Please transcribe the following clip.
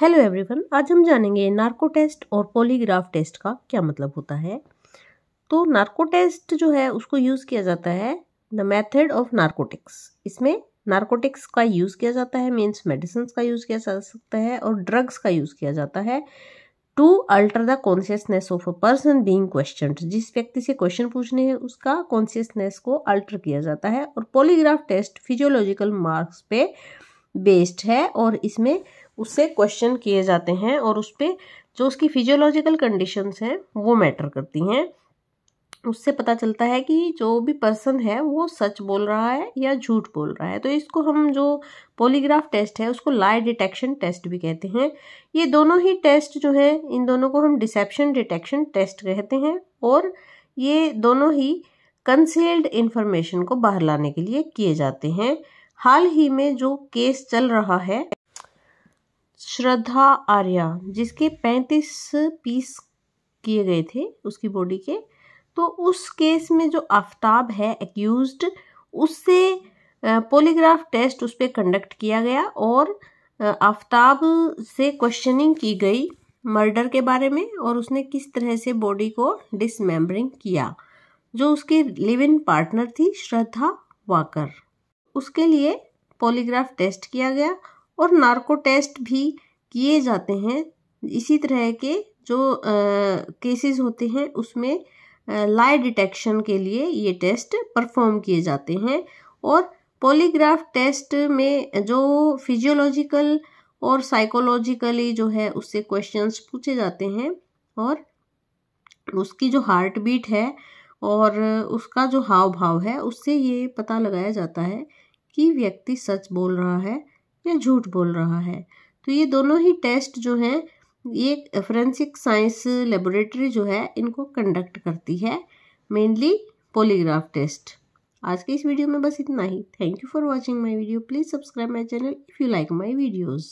hello everyone आज हम जानेंगे नार्को टेस्ट और पॉलीग्राफ टेस्ट का क्या मतलब होता है तो नार्को टेस्ट जो है उसको यूज़ किया जाता है द मेथड ऑफ नार्कोटिक्स इसमें नार्कोटिक्स का यूज़ किया जाता है मीन्स मेडिसिन का यूज़ किया जा सकता है और ड्रग्स का यूज़ किया जाता है to alter the consciousness of a person being question जिस व्यक्ति से क्वेश्चन पूछने हैं उसका कॉन्शियसनेस को अल्टर किया जाता है और पॉलीग्राफ टेस्ट फिजियोलॉजिकल मार्क्स पे बेस्ड है और इसमें उससे क्वेश्चन किए जाते हैं और उस पर जो उसकी फिजियोलॉजिकल कंडीशंस हैं वो मैटर करती हैं उससे पता चलता है कि जो भी पर्सन है वो सच बोल रहा है या झूठ बोल रहा है तो इसको हम जो पॉलीग्राफ टेस्ट है उसको लाई डिटेक्शन टेस्ट भी कहते हैं ये दोनों ही टेस्ट जो है इन दोनों को हम डिसेप्शन डिटेक्शन टेस्ट कहते हैं और ये दोनों ही कंसील्ड इन्फॉर्मेशन को बाहर लाने के लिए किए जाते हैं हाल ही में जो केस चल रहा है श्रद्धा आर्या जिसके पैंतीस पीस किए गए थे उसकी बॉडी के तो उस केस में जो आफ्ताब है एक्यूज्ड उससे पोलीग्राफ टेस्ट उस पर कंडक्ट किया गया और आफ्ताब से क्वेश्चनिंग की गई मर्डर के बारे में और उसने किस तरह से बॉडी को डिसमेम्बरिंग किया जो उसकी लिव इन पार्टनर थी श्रद्धा वाकर उसके लिए पॉलीग्राफ टेस्ट किया गया और नार्को टेस्ट भी किए जाते हैं इसी तरह के जो केसेस होते हैं उसमें लाई डिटेक्शन के लिए ये टेस्ट परफॉर्म किए जाते हैं और पॉलीग्राफ टेस्ट में जो फिजियोलॉजिकल और साइकोलॉजिकली जो है उससे क्वेश्चंस पूछे जाते हैं और उसकी जो हार्ट बीट है और उसका जो हाव भाव है उससे ये पता लगाया जाता है कि व्यक्ति सच बोल रहा है या झूठ बोल रहा है तो ये दोनों ही टेस्ट जो हैं ये फोरेंसिक साइंस लेबोरेटरी जो है इनको कंडक्ट करती है मेनली पोलीग्राफ टेस्ट आज के इस वीडियो में बस इतना ही thank you for watching my video please subscribe my channel if you like my videos